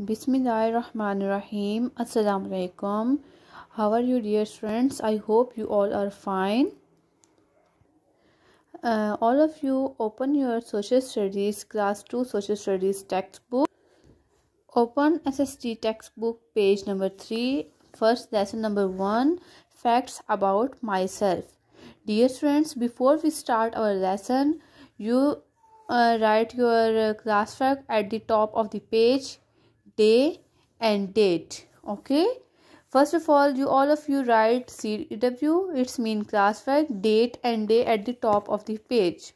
Bismillahirrahmanirrahim. Assalamu alaikum. How are you, dear friends? I hope you all are fine. Uh, all of you open your social studies class 2 social studies textbook. Open SST textbook page number 3. First lesson number 1 Facts about myself. Dear friends, before we start our lesson, you uh, write your uh, class at the top of the page day and date okay first of all you all of you write cw its mean classified date and day at the top of the page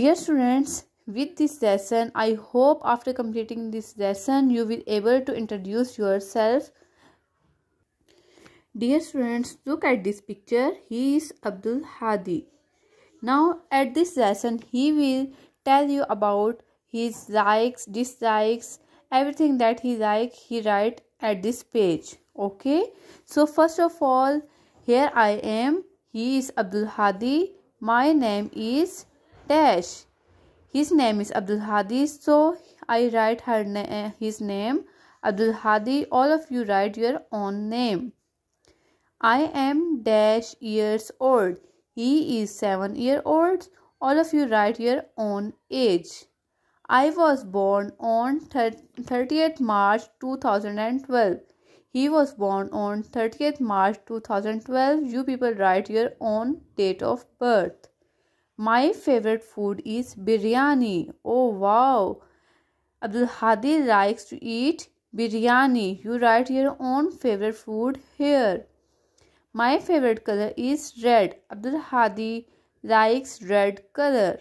dear students with this lesson i hope after completing this lesson you will able to introduce yourself dear students look at this picture he is abdul hadi now at this lesson he will tell you about his likes dislikes everything that he like he write at this page okay so first of all here i am he is abdul hadi my name is dash his name is abdul hadi so i write her na his name abdul hadi all of you write your own name i am dash years old he is 7 year old all of you write your own age I was born on 30th March 2012. He was born on 30th March 2012. You people write your own date of birth. My favorite food is biryani. Oh wow. Abdul Hadi likes to eat biryani. You write your own favorite food here. My favorite color is red. Abdul Hadi likes red color.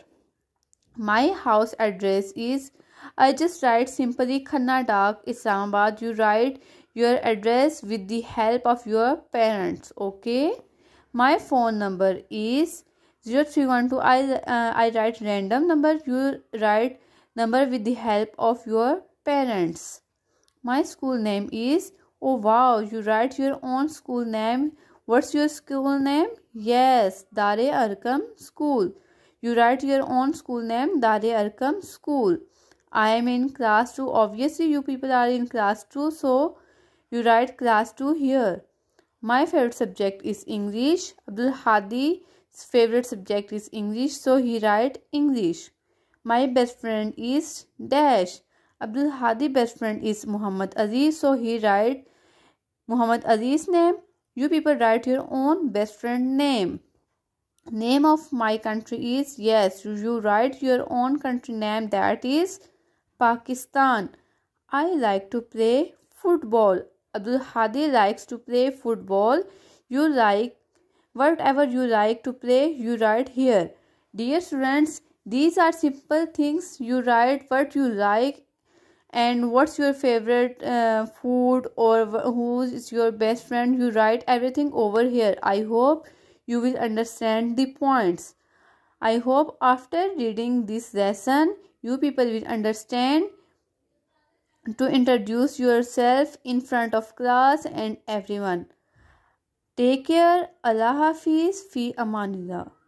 My house address is I just write simply Khanna Dak Islamabad. You write your address with the help of your parents. Okay. My phone number is 0312. I, uh, I write random number. You write number with the help of your parents. My school name is Oh wow, you write your own school name. What's your school name? Yes, Dare Arkam School. You write your own school name, Dare Arkam School. I am in class 2. Obviously, you people are in class 2. So, you write class 2 here. My favorite subject is English. Abdul Hadi's favorite subject is English. So, he write English. My best friend is Dash. Abdul Hadi's best friend is Muhammad Aziz. So, he write Muhammad Aziz name. You people write your own best friend name name of my country is yes you write your own country name that is pakistan i like to play football abdul hadi likes to play football you like whatever you like to play you write here dear students these are simple things you write what you like and what's your favorite uh, food or who is your best friend you write everything over here i hope you will understand the points. I hope after reading this lesson, you people will understand to introduce yourself in front of class and everyone. Take care. Allah Hafiz. Fi Amanillah.